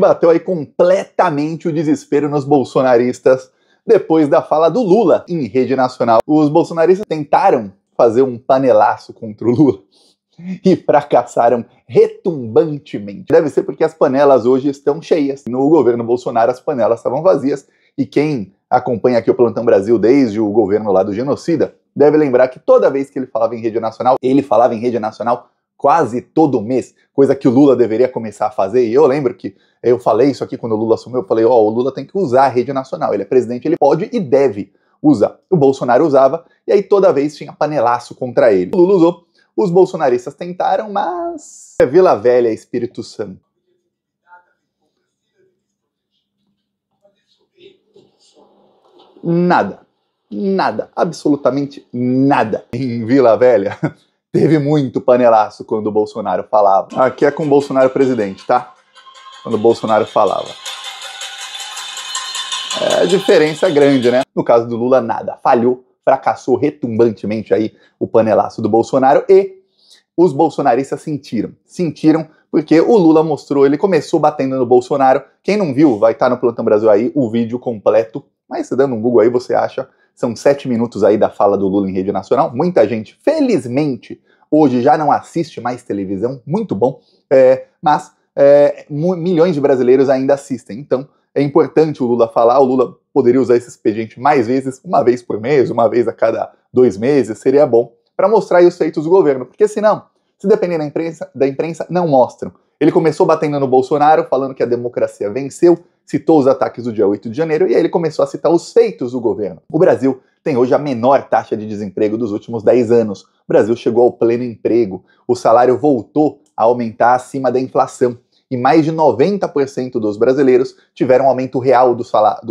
bateu aí completamente o desespero nos bolsonaristas depois da fala do Lula em rede nacional. Os bolsonaristas tentaram fazer um panelaço contra o Lula e fracassaram retumbantemente. Deve ser porque as panelas hoje estão cheias. No governo Bolsonaro as panelas estavam vazias e quem acompanha aqui o Plantão Brasil desde o governo lá do genocida deve lembrar que toda vez que ele falava em rede nacional, ele falava em rede nacional quase todo mês, coisa que o Lula deveria começar a fazer. E eu lembro que eu falei isso aqui quando o Lula assumiu, eu falei, ó, oh, o Lula tem que usar a rede nacional, ele é presidente, ele pode e deve usar. O Bolsonaro usava, e aí toda vez tinha panelaço contra ele. O Lula usou, os bolsonaristas tentaram, mas... É Vila Velha, Espírito Santo. Nada. Nada. Absolutamente nada. Em Vila Velha. Teve muito panelaço quando o Bolsonaro falava. Aqui é com o Bolsonaro presidente, tá? Quando o Bolsonaro falava. É a diferença é grande, né? No caso do Lula, nada. Falhou, fracassou retumbantemente aí o panelaço do Bolsonaro e os bolsonaristas sentiram. Sentiram porque o Lula mostrou, ele começou batendo no Bolsonaro. Quem não viu, vai estar tá no Plantão Brasil aí o vídeo completo. Mas dando um Google aí, você acha. São sete minutos aí da fala do Lula em rede nacional. Muita gente, felizmente, hoje já não assiste mais televisão, muito bom, é, mas é, milhões de brasileiros ainda assistem. Então é importante o Lula falar, o Lula poderia usar esse expediente mais vezes, uma vez por mês, uma vez a cada dois meses, seria bom, para mostrar os feitos do governo, porque senão, se depender da imprensa, da imprensa não mostram. Ele começou batendo no Bolsonaro, falando que a democracia venceu, citou os ataques do dia 8 de janeiro e aí ele começou a citar os feitos do governo. O Brasil tem hoje a menor taxa de desemprego dos últimos 10 anos. O Brasil chegou ao pleno emprego, o salário voltou a aumentar acima da inflação e mais de 90% dos brasileiros tiveram aumento real do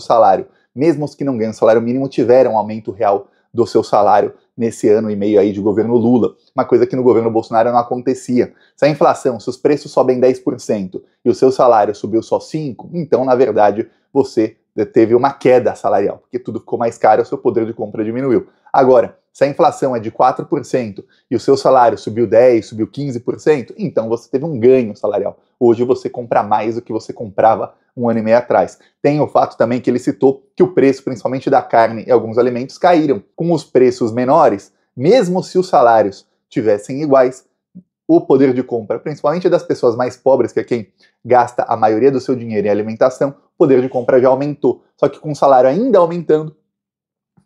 salário, Mesmo os que não ganham salário mínimo tiveram aumento real do seu salário nesse ano e meio aí de governo Lula, uma coisa que no governo Bolsonaro não acontecia. Se a inflação, se os preços sobem 10% e o seu salário subiu só 5%, então, na verdade, você teve uma queda salarial, porque tudo ficou mais caro, o seu poder de compra diminuiu. Agora, se a inflação é de 4% e o seu salário subiu 10%, subiu 15%, então você teve um ganho salarial. Hoje você compra mais do que você comprava um ano e meio atrás. Tem o fato também que ele citou que o preço, principalmente da carne e alguns alimentos, caíram. Com os preços menores, mesmo se os salários tivessem iguais, o poder de compra, principalmente das pessoas mais pobres, que é quem gasta a maioria do seu dinheiro em alimentação, o poder de compra já aumentou. Só que com o salário ainda aumentando,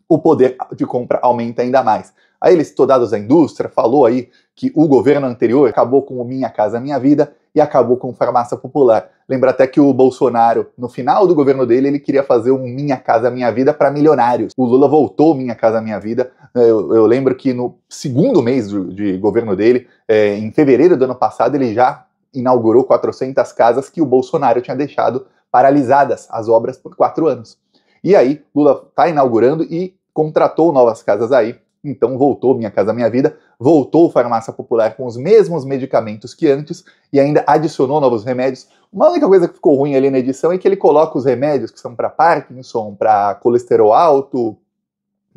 o poder de compra aumenta ainda mais. Aí ele citou dados da indústria, falou aí que o governo anterior acabou com o Minha Casa Minha Vida e acabou com farmácia popular. Lembra até que o Bolsonaro, no final do governo dele, ele queria fazer um Minha Casa Minha Vida para milionários. O Lula voltou Minha Casa Minha Vida. É, eu, eu lembro que no segundo mês de, de governo dele, é, em fevereiro do ano passado, ele já inaugurou 400 casas que o Bolsonaro tinha deixado paralisadas, as obras, por quatro anos. E aí, Lula está inaugurando e contratou novas casas aí, então voltou Minha Casa Minha Vida, voltou Farmácia Popular com os mesmos medicamentos que antes e ainda adicionou novos remédios. Uma única coisa que ficou ruim ali na edição é que ele coloca os remédios que são para Parkinson, para colesterol alto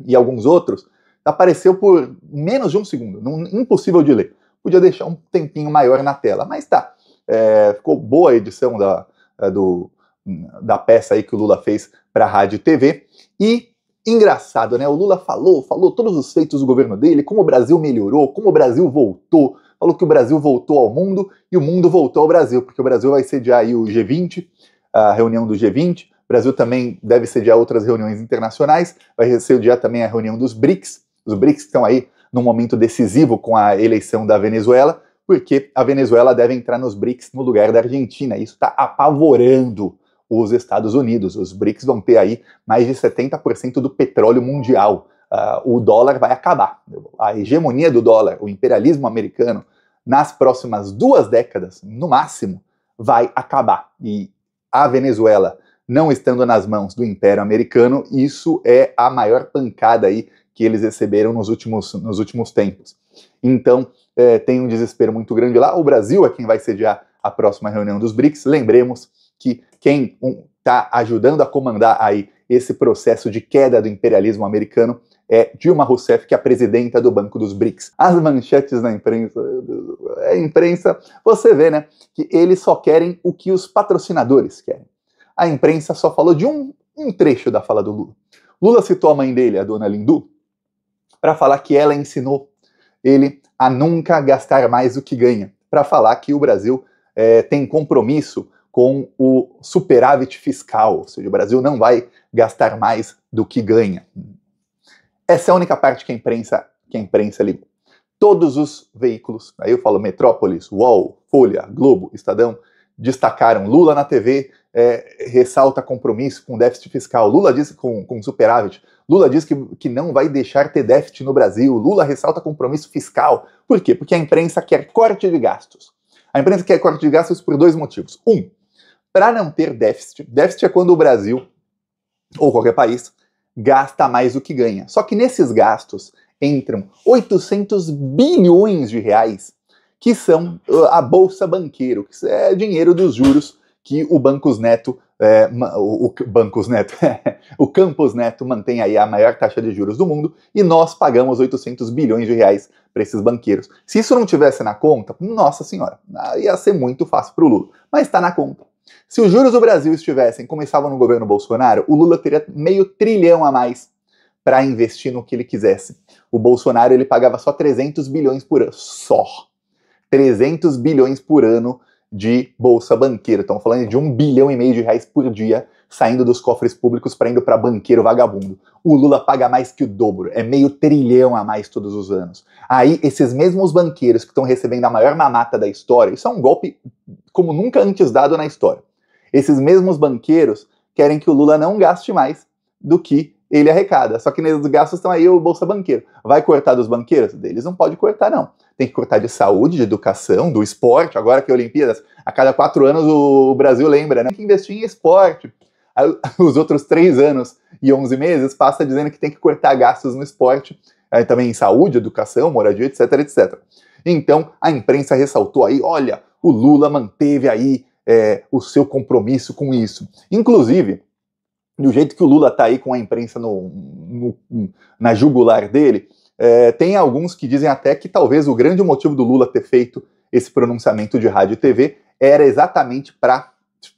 e alguns outros. Apareceu por menos de um segundo, impossível de ler. Podia deixar um tempinho maior na tela, mas tá. É, ficou boa a edição da, é, do, da peça aí que o Lula fez para rádio e TV. E engraçado, né? O Lula falou, falou todos os feitos do governo dele, como o Brasil melhorou, como o Brasil voltou, falou que o Brasil voltou ao mundo e o mundo voltou ao Brasil, porque o Brasil vai sediar aí o G20, a reunião do G20. O Brasil também deve sediar outras reuniões internacionais, vai sediar também a reunião dos BRICS. Os BRICS estão aí num momento decisivo com a eleição da Venezuela, porque a Venezuela deve entrar nos BRICS no lugar da Argentina. Isso está apavorando os Estados Unidos. Os BRICS vão ter aí mais de 70% do petróleo mundial. Uh, o dólar vai acabar. A hegemonia do dólar, o imperialismo americano, nas próximas duas décadas, no máximo, vai acabar. E a Venezuela não estando nas mãos do Império Americano, isso é a maior pancada aí que eles receberam nos últimos, nos últimos tempos. Então, é, tem um desespero muito grande lá. O Brasil é quem vai sediar a próxima reunião dos BRICS. Lembremos que quem está ajudando a comandar aí esse processo de queda do imperialismo americano é Dilma Rousseff, que é a presidenta do Banco dos BRICS. As manchetes na imprensa, a é imprensa, você vê, né, que eles só querem o que os patrocinadores querem. A imprensa só falou de um, um trecho da fala do Lula. Lula citou a mãe dele, a dona Lindu, para falar que ela ensinou ele a nunca gastar mais do que ganha, para falar que o Brasil é, tem compromisso com o superávit fiscal, ou seja, o Brasil não vai gastar mais do que ganha. Essa é a única parte que a imprensa, que a imprensa ligou. Todos os veículos, aí eu falo Metrópolis, UOL, Folha, Globo, Estadão, destacaram Lula na TV, é, ressalta compromisso com déficit fiscal, Lula diz com, com superávit, Lula diz que, que não vai deixar ter déficit no Brasil, Lula ressalta compromisso fiscal. Por quê? Porque a imprensa quer corte de gastos. A imprensa quer corte de gastos por dois motivos. Um, para não ter déficit. Déficit é quando o Brasil, ou qualquer país, gasta mais do que ganha. Só que nesses gastos entram 800 bilhões de reais, que são ah, a bolsa banqueiro, que é dinheiro dos juros que o Bancos Neto, é, o, o Bancos Neto, o Campos Neto mantém aí a maior taxa de juros do mundo e nós pagamos 800 bilhões de reais para esses banqueiros. Se isso não tivesse na conta, nossa senhora, ah, ia ser muito fácil para o Lula. Mas está na conta. Se os juros do Brasil estivessem, como estavam no governo Bolsonaro, o Lula teria meio trilhão a mais para investir no que ele quisesse. O Bolsonaro ele pagava só 300 bilhões por ano, só 300 bilhões por ano de bolsa banqueira. Estamos falando de um bilhão e meio de reais por dia saindo dos cofres públicos para indo para banqueiro vagabundo. O Lula paga mais que o dobro, é meio trilhão a mais todos os anos. Aí esses mesmos banqueiros que estão recebendo a maior mamata da história, isso é um golpe como nunca antes dado na história. Esses mesmos banqueiros querem que o Lula não gaste mais do que ele arrecada. Só que nesses gastos estão aí o Bolsa Banqueiro. Vai cortar dos banqueiros? Deles não pode cortar, não. Tem que cortar de saúde, de educação, do esporte. Agora que é Olimpíadas, a cada quatro anos o Brasil lembra, né? Tem que investir em esporte. os outros três anos e onze meses passa dizendo que tem que cortar gastos no esporte, eh, também em saúde, educação, moradia, etc, etc. Então, a imprensa ressaltou aí, olha, o Lula manteve aí é, o seu compromisso com isso. Inclusive, do jeito que o Lula está aí com a imprensa no, no, na jugular dele, é, tem alguns que dizem até que talvez o grande motivo do Lula ter feito esse pronunciamento de rádio e TV era exatamente para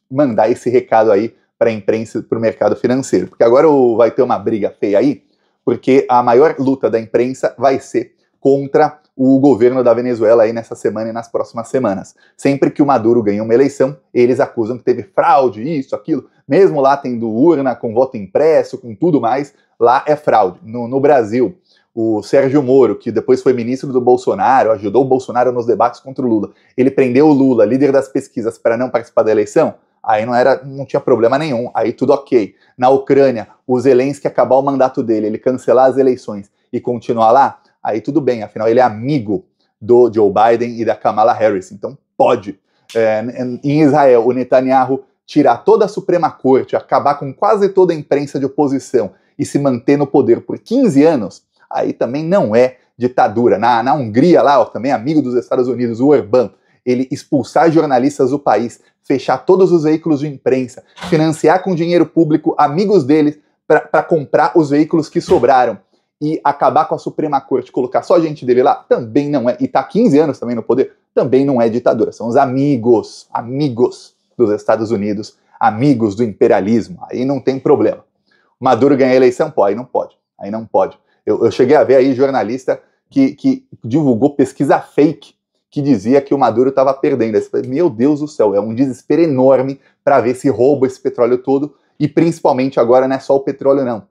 mandar esse recado aí para a imprensa e para o mercado financeiro. Porque agora vai ter uma briga feia aí, porque a maior luta da imprensa vai ser contra o governo da Venezuela aí nessa semana e nas próximas semanas. Sempre que o Maduro ganha uma eleição, eles acusam que teve fraude, isso, aquilo. Mesmo lá tendo urna, com voto impresso, com tudo mais, lá é fraude. No, no Brasil, o Sérgio Moro, que depois foi ministro do Bolsonaro, ajudou o Bolsonaro nos debates contra o Lula, ele prendeu o Lula, líder das pesquisas, para não participar da eleição Aí não era, não tinha problema nenhum, aí tudo ok. Na Ucrânia, o Zelensky acabar o mandato dele, ele cancelar as eleições e continuar lá, aí tudo bem, afinal ele é amigo do Joe Biden e da Kamala Harris, então pode. É, em Israel, o Netanyahu tirar toda a Suprema Corte, acabar com quase toda a imprensa de oposição e se manter no poder por 15 anos, aí também não é ditadura. Na, na Hungria, lá, ó, também amigo dos Estados Unidos, o Orbán, ele expulsar jornalistas do país, fechar todos os veículos de imprensa, financiar com dinheiro público amigos deles para comprar os veículos que sobraram e acabar com a Suprema Corte, colocar só gente dele lá, também não é. E tá 15 anos também no poder, também não é ditadura. São os amigos, amigos dos Estados Unidos, amigos do imperialismo. Aí não tem problema. Maduro ganha a eleição? Pô, aí não pode. Aí não pode. Eu, eu cheguei a ver aí jornalista que, que divulgou pesquisa fake que dizia que o Maduro estava perdendo. Meu Deus do céu, é um desespero enorme para ver se rouba esse petróleo todo e principalmente agora não é só o petróleo não,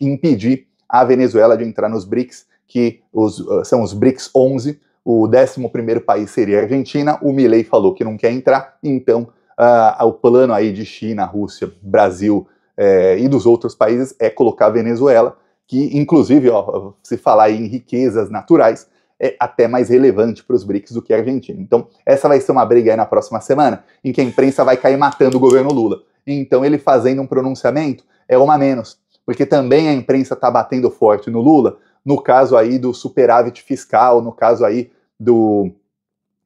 impedir a Venezuela de entrar nos BRICS, que os, ah, são os BRICS 11, o 11 país seria a Argentina, o Milei falou que não quer entrar, então uh, o plano aí de China, Rússia, Brasil eh, e dos outros países é colocar a Venezuela, que inclusive, ó, se falar em riquezas naturais, é até mais relevante para os BRICS do que a Argentina. Então, essa vai ser uma briga aí na próxima semana, em que a imprensa vai cair matando o governo Lula. Então, ele fazendo um pronunciamento é uma menos, porque também a imprensa está batendo forte no Lula, no caso aí do superávit fiscal, no caso aí do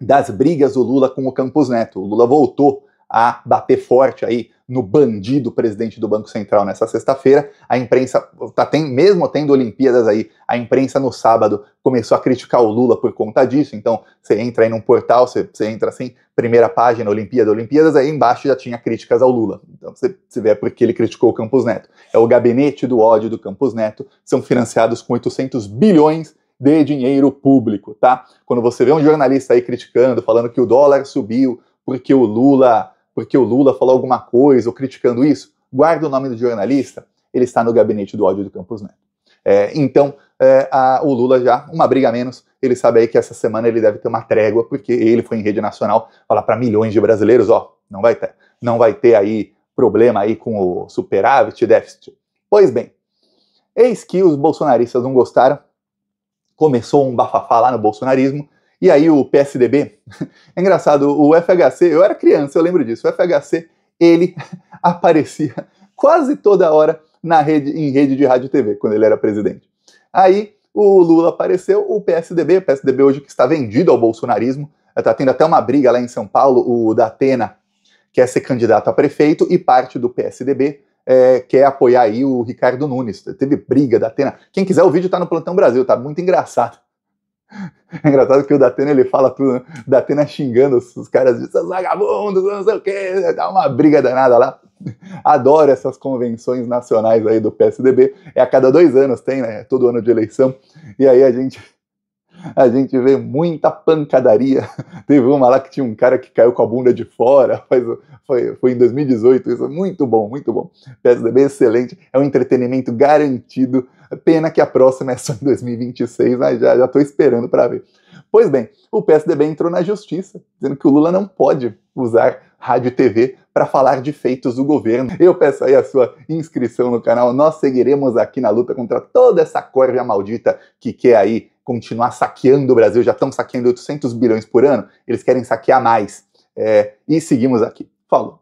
das brigas do Lula com o Campos Neto. O Lula voltou a bater forte aí no bandido presidente do Banco Central nessa sexta-feira. A imprensa, tá tem, mesmo tendo Olimpíadas aí, a imprensa no sábado começou a criticar o Lula por conta disso. Então, você entra aí num portal, você, você entra assim, primeira página, Olimpíada, Olimpíadas, aí embaixo já tinha críticas ao Lula. Então, você, você vê porque ele criticou o Campos Neto. É o gabinete do ódio do Campos Neto, são financiados com 800 bilhões de dinheiro público, tá? Quando você vê um jornalista aí criticando, falando que o dólar subiu porque o Lula porque o Lula falou alguma coisa ou criticando isso, guarda o nome do jornalista, ele está no gabinete do ódio do Campos Neto. É, então, é, a, o Lula já, uma briga a menos, ele sabe aí que essa semana ele deve ter uma trégua, porque ele foi em rede nacional falar para milhões de brasileiros, ó, não vai ter, não vai ter aí problema aí com o superávit, déficit. Pois bem, eis que os bolsonaristas não gostaram, começou um bafafá lá no bolsonarismo, e aí o PSDB, é engraçado, o FHC, eu era criança, eu lembro disso, o FHC, ele aparecia quase toda hora na rede, em rede de rádio e TV, quando ele era presidente. Aí o Lula apareceu, o PSDB, o PSDB hoje que está vendido ao bolsonarismo, está tendo até uma briga lá em São Paulo, o da Atena quer ser candidato a prefeito e parte do PSDB é, quer apoiar aí o Ricardo Nunes. Teve briga da Atena. Quem quiser o vídeo está no Plantão Brasil, tá muito engraçado. É engraçado que o Datena ele fala tudo, né? Datena xingando os, os caras de seus vagabundos, não sei o quê, dá uma briga danada lá. Adoro essas convenções nacionais aí do PSDB. É a cada dois anos tem, né? É todo ano de eleição. E aí a gente a gente vê muita pancadaria. Teve uma lá que tinha um cara que caiu com a bunda de fora, foi, foi em 2018, isso é muito bom, muito bom. PSDB excelente, é um entretenimento garantido. Pena que a próxima é só em 2026, mas já estou esperando para ver. Pois bem, o PSDB entrou na justiça, dizendo que o Lula não pode usar rádio e TV para falar de feitos do governo. Eu peço aí a sua inscrição no canal. Nós seguiremos aqui na luta contra toda essa corja maldita que quer aí continuar saqueando o Brasil, já estão saqueando 800 bilhões por ano, eles querem saquear mais. É, e seguimos aqui. Falou.